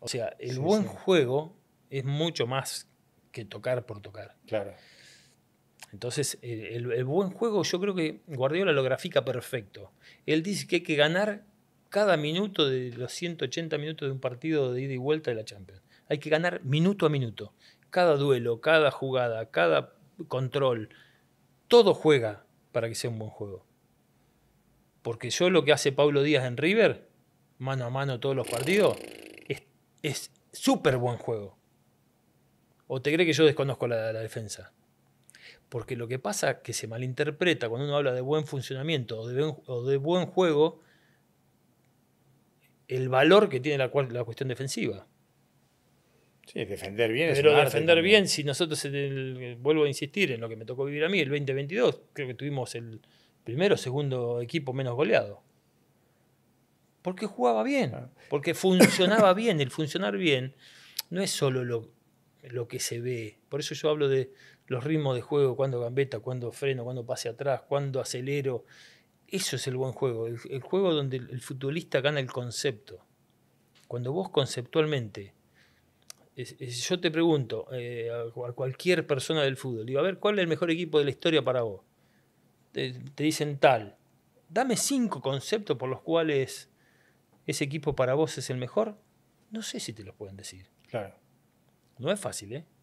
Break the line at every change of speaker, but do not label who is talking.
O sea, el buen juego es mucho más que tocar por tocar. Claro. Entonces, el, el, buen juego yo creo que Guardiola lo grafica perfecto. Él dice que hay que ganar cada minuto de los 180 minutos de un partido de ida y vuelta de la Champions. Hay que ganar minuto a minuto. Cada duelo, cada jugada, cada control, todo juega para que sea un buen juego. Porque yo lo que hace Pablo Díaz en River, mano a mano todos los partidos, es súper buen juego. ¿O te cree que yo desconozco la, defensa? Porque lo que pasa que se malinterpreta cuando uno habla de buen funcionamiento o de buen, juego, el valor que tiene la, cuestión defensiva. Sí, defender bien. Pero defender bien, si nosotros, vuelvo a insistir en lo que me tocó vivir a mí, el 2022, creo que tuvimos el primero o segundo equipo menos goleado. Porque jugaba bien, porque funcionaba bien. El funcionar bien no es solo lo, que se ve. Por eso yo hablo de los ritmos de juego, cuando gambeta, cuando freno, cuando pase atrás, cuando acelero. Eso es el buen juego. El, juego donde el, futbolista gana el concepto. Cuando vos conceptualmente yo te pregunto eh, a cualquier persona del fútbol, digo, a ver, ¿cuál es el mejor equipo de la historia para vos? te dicen tal. Dame cinco conceptos por los cuales ese equipo para vos es el mejor, no sé si te lo pueden decir. Claro. No es fácil, ¿eh?